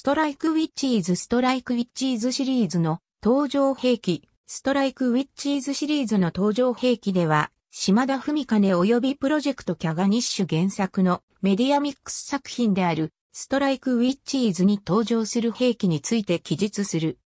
ストライクウィッチーズストライクウィッチーズシリーズの登場兵器、ストライクウィッチーズシリーズの登場兵器では、島田文兼及びプロジェクトキャガニッシュ原作のメディアミックス作品であるストライクウィッチーズに登場する兵器について記述する。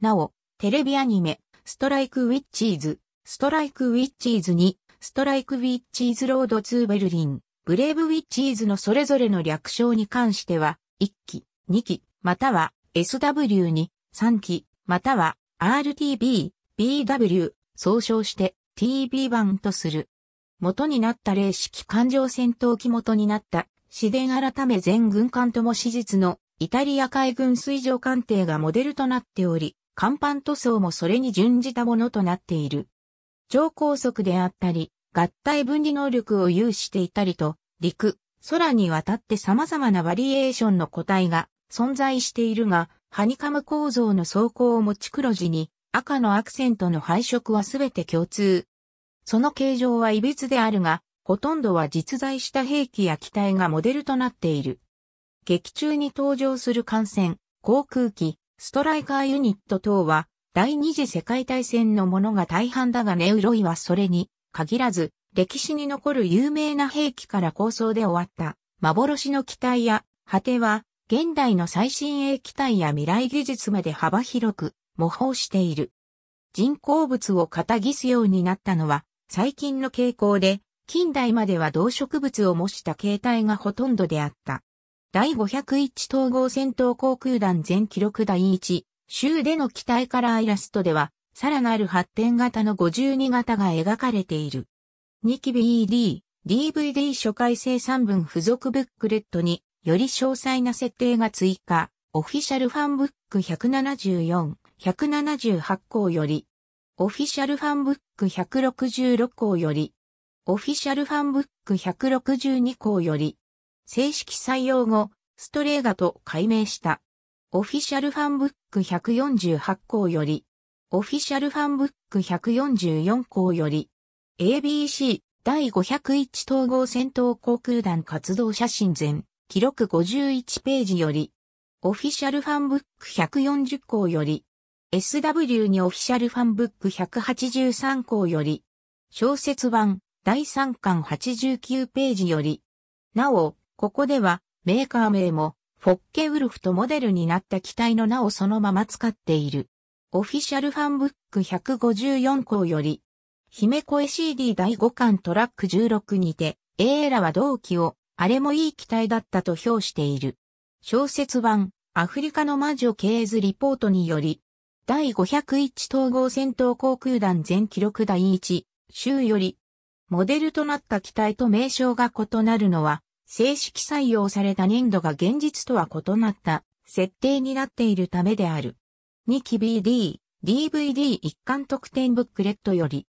なお、テレビアニメ、ストライクウィッチーズ、ストライクウィッチーズに、ストライクウィッチーズロードツーベルリン、ブレイブウィッチーズのそれぞれの略称に関しては、一期、2機、または SW2、3機、または RTB、BW、総称して TB 版とする。元になった霊式艦上戦闘機元になった、市電改め全軍艦とも史実のイタリア海軍水上艦艇がモデルとなっており、甲板塗装もそれに準じたものとなっている。超高速であったり、合体分離能力を有していたりと、陸、空にわたって様々なバリエーションの個体が存在しているが、ハニカム構造の装甲を持ち黒地に、赤のアクセントの配色はすべて共通。その形状は歪であるが、ほとんどは実在した兵器や機体がモデルとなっている。劇中に登場する艦船、航空機、ストライカーユニット等は、第二次世界大戦のものが大半だがネウロイはそれに限らず、歴史に残る有名な兵器から構想で終わった、幻の機体や、果ては、現代の最新鋭機体や未来技術まで幅広く模倣している。人工物を肩ぎすようになったのは最近の傾向で、近代までは動植物を模した形態がほとんどであった。第501統合戦闘航空団全記録第1週での機体からイラストでは、さらなる発展型の52型が描かれている。2期 BED、DVD 初回生産分付属ブックレットに、より詳細な設定が追加、オフィシャルファンブック174、178項より、オフィシャルファンブック166項より、オフィシャルファンブック162項より、正式採用後、ストレーガと改名した。オフィシャルファンブック148項より、オフィシャルファンブック144項より、ABC 第501統合戦闘航空団活動写真全。記録51ページより、オフィシャルファンブック140項より、SW にオフィシャルファンブック183項より、小説版第3巻89ページより、なお、ここではメーカー名もフォッケウルフとモデルになった機体の名をそのまま使っている。オフィシャルファンブック154項より、姫声 CD 第5巻トラック16にて、エーラは同期をあれもいい機体だったと評している。小説版、アフリカの魔女ケーズリポートにより、第501統合戦闘航空団全記録第1、州より、モデルとなった機体と名称が異なるのは、正式採用された年度が現実とは異なった設定になっているためである。2期 BD、DVD 一貫特典ブックレットより、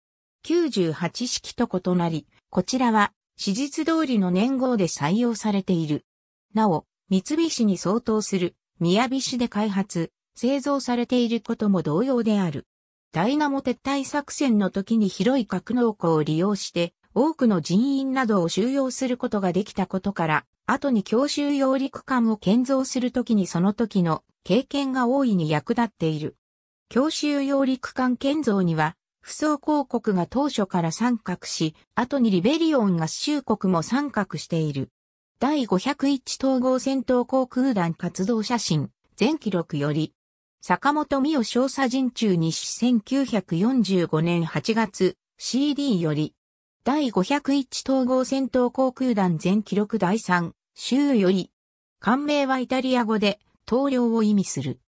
98式と異なり、こちらは史実通りの年号で採用されている。なお、三菱に相当する、宮菱で開発、製造されていることも同様である。ダイナモ撤退作戦の時に広い格納庫を利用して、多くの人員などを収容することができたことから、後に強襲揚陸艦を建造するときにその時の経験が大いに役立っている。強襲揚陸艦建造には不走公国が当初から参画し、後にリベリオン合衆国も参画している。第501統合戦闘航空団活動写真、全記録より、坂本美代少佐人中西1945年8月、CD より、第501統合戦闘航空団全記録第3、週より、官名はイタリア語で、統領を意味する。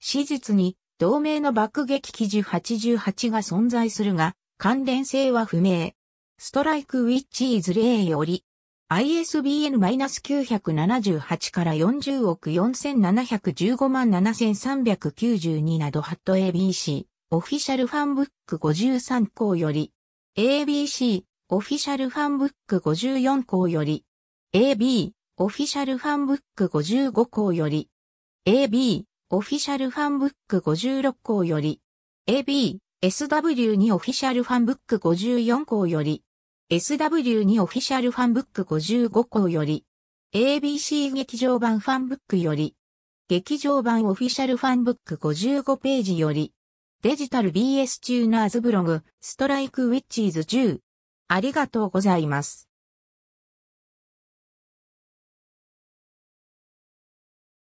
史実に、同盟の爆撃機銃88が存在するが、関連性は不明。ストライクウィッチイズ例より、ISBN-978 から40億4715万7392などハット ABC オフィシャルファンブック53項より ABC オフィシャルファンブック54項より AB オフィシャルファンブック55項より AB オフィシャルファンブック56項より、AB、SW2 オフィシャルファンブック54項より、SW2 オフィシャルファンブック55項より、ABC 劇場版ファンブックより、劇場版オフィシャルファンブック55ページより、デジタル BS チューナーズブログ、ストライクウィッチーズ10。ありがとうございます。